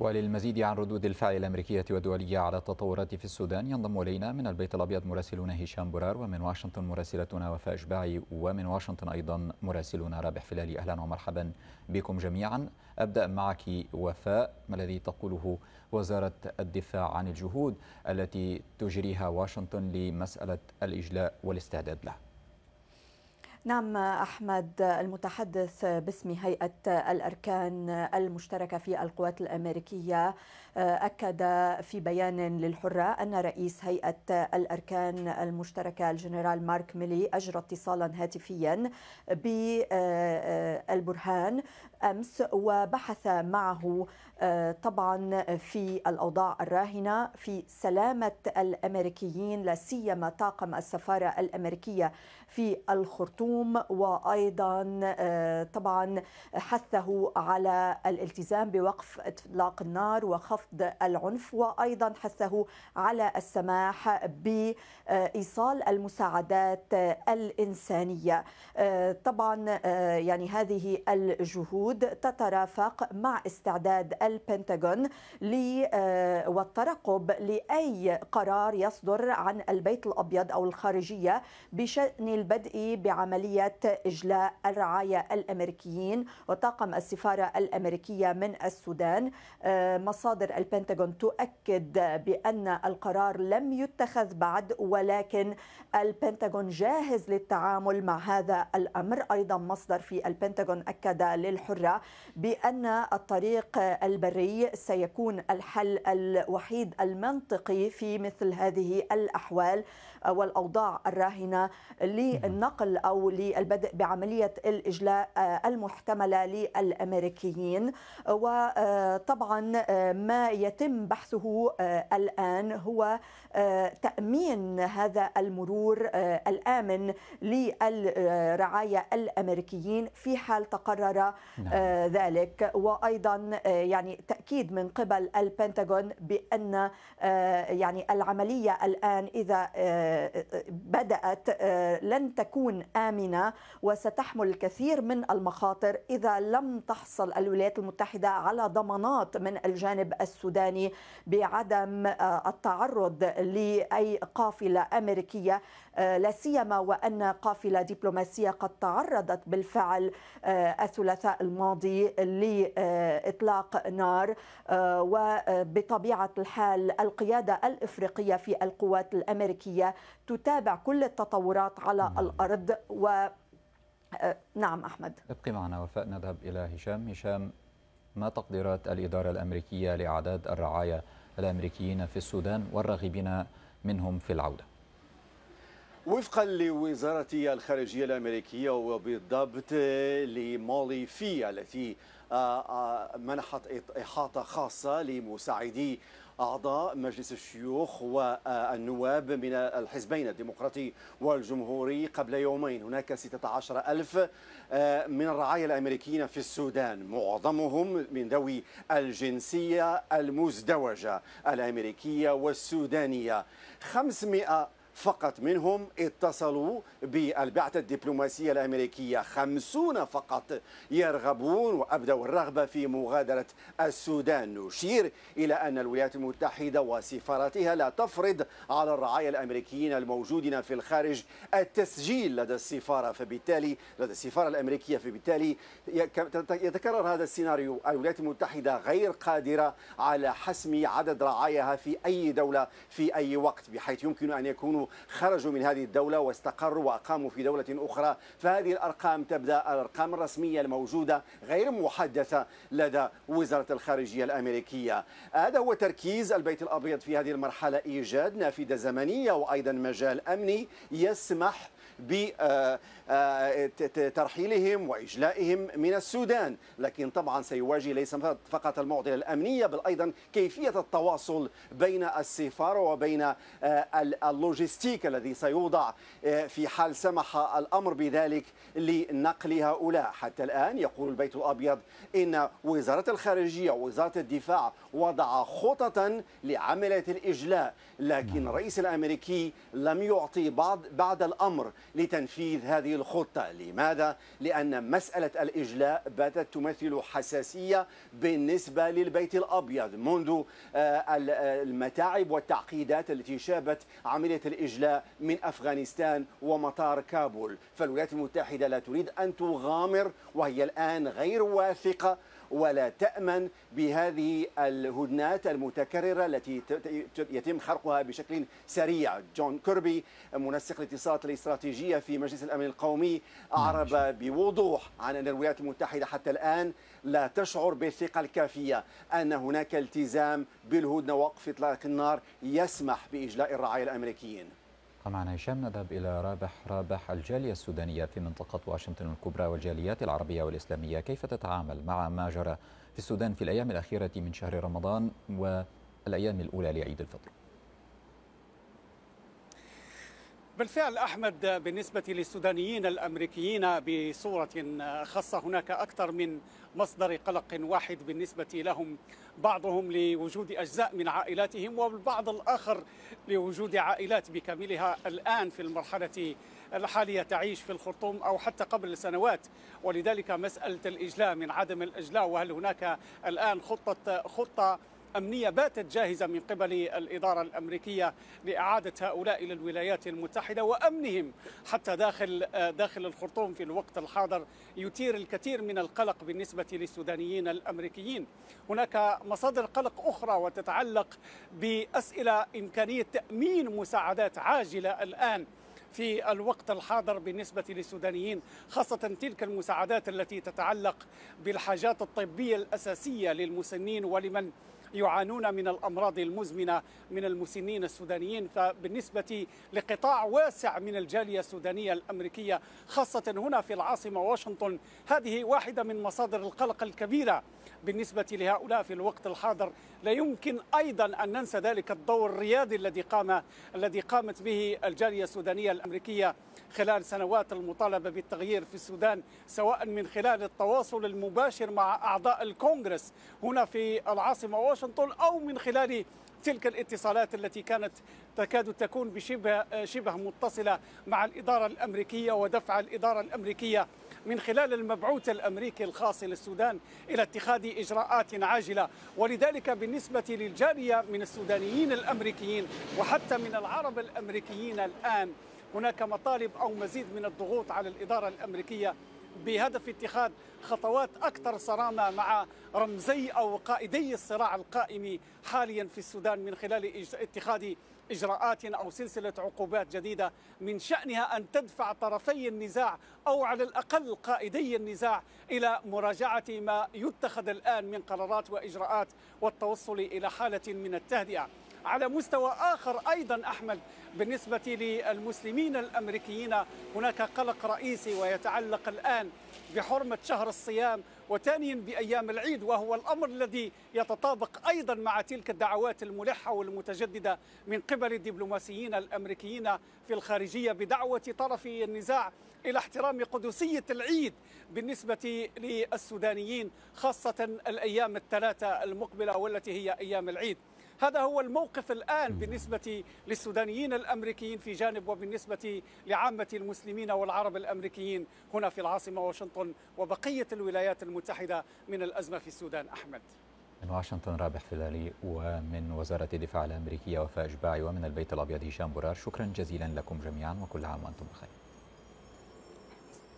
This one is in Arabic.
وللمزيد عن ردود الفعل الأمريكية والدولية على التطورات في السودان ينضم إلينا من البيت الأبيض مراسلون هشام برار ومن واشنطن مراسلتنا وفاء شباعي ومن واشنطن أيضا مراسلنا رابح فلالي أهلا ومرحبا بكم جميعا أبدأ معك وفاء ما الذي تقوله وزارة الدفاع عن الجهود التي تجريها واشنطن لمسألة الإجلاء والاستعداد له نعم أحمد المتحدث باسم هيئة الأركان المشتركة في القوات الأمريكية آه، أكد في بيان للحرة أن رئيس هيئة الأركان المشتركة الجنرال مارك ميلي أجرى اتصالا هاتفيا بالبرهان آه، آه، أمس وبحث معه طبعا في الأوضاع الراهنة في سلامة الأمريكيين لا سيما طاقم السفارة الأمريكية في الخرطوم اليوم وايضا آه، طبعا حثه على الالتزام بوقف اطلاق النار وخفض العنف وايضا حثه على السماح بايصال المساعدات الانسانيه آه، طبعا آه، يعني هذه الجهود تترافق مع استعداد البنتاغون والترقب لاي قرار يصدر عن البيت الابيض او الخارجيه بشان البدء بعمل عملية إجلاء الرعايا الأمريكيين وطاقم السفارة الأمريكية من السودان آه، مصادر البنتاغون تؤكد بأن القرار لم يتخذ بعد ولكن البنتاغون جاهز للتعامل مع هذا الأمر أيضا مصدر في البنتاغون أكد للحرة بأن الطريق البري سيكون الحل الوحيد المنطقي في مثل هذه الأحوال والأوضاع الراهنة للنقل أو للبدء بعملية الإجلاء آه، المحتملة للأمريكيين وطبعا آه، ما يتم بحثه آه، الآن هو تأمين هذا المرور الآمن للرعاية الأمريكيين في حال تقرر نعم. ذلك وأيضا يعني تأكيد من قبل البنتاغون بأن يعني العملية الآن إذا بدأت آه، لن تكون آمنة وستحمل الكثير من المخاطر إذا لم تحصل الولايات المتحدة على ضمانات من الجانب السوداني بعدم آه، التعرض لأي قافلة أمريكية آه، لا سيما وأن قافلة دبلوماسية قد تعرضت بالفعل الثلاثاء الماضي لإطلاق نار وبطبيعة الحال القيادة الإفريقية في القوات الأمريكية تتابع كل التطورات على نعم. الأرض و آه، نعم أحمد ابقي معنا وفاء نذهب إلى هشام هشام ما تقديرات الإدارة الأمريكية لأعداد الرعاية الأمريكيين في السودان والراغبين منهم في العودة وفقا لوزارة الخارجية الأمريكية وبالضبط لمولي في التي آه، آه، منحت إحاطة خاصة لمساعدي أعضاء مجلس الشيوخ والنواب من الحزبين الديمقراطي والجمهوري قبل يومين هناك 16 ألف آه، من الرعايا الأمريكيين في السودان معظمهم من ذوي الجنسية المزدوجة الأمريكية والسودانية 500 فقط منهم اتصلوا بالبعثة الدبلوماسية الأمريكية خمسون فقط يرغبون وأبدوا الرغبة في مغادرة السودان نشير إلى أن الولايات المتحدة وسفاراتها لا تفرض على الرعايا الأمريكيين الموجودين في الخارج التسجيل لدى السفارة فبالتالي لدى السفارة الأمريكية فبالتالي يتكرر هذا السيناريو الولايات المتحدة غير قادرة على حسم عدد رعاياها في أي دولة في أي وقت بحيث يمكن أن يكونوا خرجوا من هذه الدولة واستقروا وأقاموا في دولة أخرى فهذه الأرقام تبدأ الأرقام الرسمية الموجودة غير محدثة لدى وزارة الخارجية الأمريكية هذا هو تركيز البيت الأبيض في هذه المرحلة إيجاد نافذة زمنية وأيضا مجال أمني يسمح بترحيلهم وإجلائهم من السودان لكن طبعا سيواجه ليس فقط المعضلة الأمنية بل أيضا كيفية التواصل بين السفارة وبين اللوجستيك الذي سيوضع في حال سمح الأمر بذلك لنقل هؤلاء حتى الآن يقول البيت الأبيض إن وزارة الخارجية ووزارة الدفاع وضع خططا لعملية الإجلاء لكن نعم. الرئيس الأمريكي لم يعطي بعض بعد الأمر لتنفيذ هذه الخطة لماذا؟ لأن مسألة الإجلاء باتت تمثل حساسية بالنسبة للبيت الأبيض منذ آه، آه، المتاعب والتعقيدات التي شابت عملية الإجلاء من أفغانستان ومطار كابول فالولايات المتحدة لا تريد أن تغامر وهي الآن غير واثقة ولا تأمن بهذه الهدنات المتكررة التي يتم خرقها بشكل سريع جون كيربي منسق الاتصالات الاستراتيجية في مجلس الأمن القومي أعرب نعم. بوضوح عن أن الولايات المتحدة حتى الآن لا تشعر بالثقة الكافية أن هناك التزام بالهدنة ووقف إطلاق النار يسمح بإجلاء الرعايا الأمريكيين معنا هشام نذهب إلى رابح رابح الجالية السودانية في منطقة واشنطن الكبرى والجاليات العربية والإسلامية كيف تتعامل مع ما جرى في السودان في الأيام الأخيرة من شهر رمضان والأيام الأولى لعيد الفطر بالفعل احمد بالنسبه للسودانيين الامريكيين بصوره خاصه هناك اكثر من مصدر قلق واحد بالنسبه لهم بعضهم لوجود اجزاء من عائلاتهم والبعض الاخر لوجود عائلات بكاملها الان في المرحله الحاليه تعيش في الخرطوم او حتى قبل سنوات ولذلك مساله الاجلاء من عدم الاجلاء وهل هناك الان خطه خطه أمنية باتت جاهزة من قبل الإدارة الأمريكية لإعادة هؤلاء إلى الولايات المتحدة وأمنهم حتى داخل داخل الخرطوم في الوقت الحاضر يثير الكثير من القلق بالنسبة للسودانيين الأمريكيين هناك مصادر قلق أخرى وتتعلق بأسئلة إمكانية تأمين مساعدات عاجلة الآن في الوقت الحاضر بالنسبة للسودانيين خاصة تلك المساعدات التي تتعلق بالحاجات الطبية الأساسية للمسنين ولمن يعانون من الأمراض المزمنة من المسنين السودانيين فبالنسبة لقطاع واسع من الجالية السودانية الأمريكية خاصة هنا في العاصمة واشنطن هذه واحدة من مصادر القلق الكبيرة بالنسبة لهؤلاء في الوقت الحاضر لا يمكن أيضا أن ننسى ذلك الدور الريادي الذي قام الذي قامت به الجالية السودانية الأمريكية خلال سنوات المطالبة بالتغيير في السودان سواء من خلال التواصل المباشر مع أعضاء الكونغرس هنا في العاصمة واشنطن واشنطن او من خلال تلك الاتصالات التي كانت تكاد تكون بشبه شبه متصله مع الاداره الامريكيه ودفع الاداره الامريكيه من خلال المبعوث الامريكي الخاص للسودان الى اتخاذ اجراءات عاجله ولذلك بالنسبه للجاليه من السودانيين الامريكيين وحتى من العرب الامريكيين الان هناك مطالب او مزيد من الضغوط على الاداره الامريكيه بهدف اتخاذ خطوات أكثر صرامة مع رمزي أو قائدي الصراع القائم حاليا في السودان من خلال اتخاذ إجراءات أو سلسلة عقوبات جديدة من شأنها أن تدفع طرفي النزاع أو على الأقل قائدي النزاع إلى مراجعة ما يتخذ الآن من قرارات وإجراءات والتوصل إلى حالة من التهدئة على مستوى آخر أيضا أحمد بالنسبة للمسلمين الأمريكيين هناك قلق رئيسي ويتعلق الآن بحرمة شهر الصيام وثانيا بأيام العيد وهو الأمر الذي يتطابق أيضا مع تلك الدعوات الملحة والمتجددة من قبل الدبلوماسيين الأمريكيين في الخارجية بدعوة طرفي النزاع إلى احترام قدسية العيد بالنسبة للسودانيين خاصة الأيام الثلاثة المقبلة والتي هي أيام العيد هذا هو الموقف الآن بالنسبة للسودانيين الأمريكيين في جانب وبالنسبة لعامة المسلمين والعرب الأمريكيين هنا في العاصمة واشنطن وبقية الولايات المتحدة من الأزمة في السودان أحمد من واشنطن رابح فلالي ومن وزارة الدفاع الأمريكية وفاء إشباعي ومن البيت الأبيض هشام برار شكرا جزيلا لكم جميعا وكل عام وأنتم بخير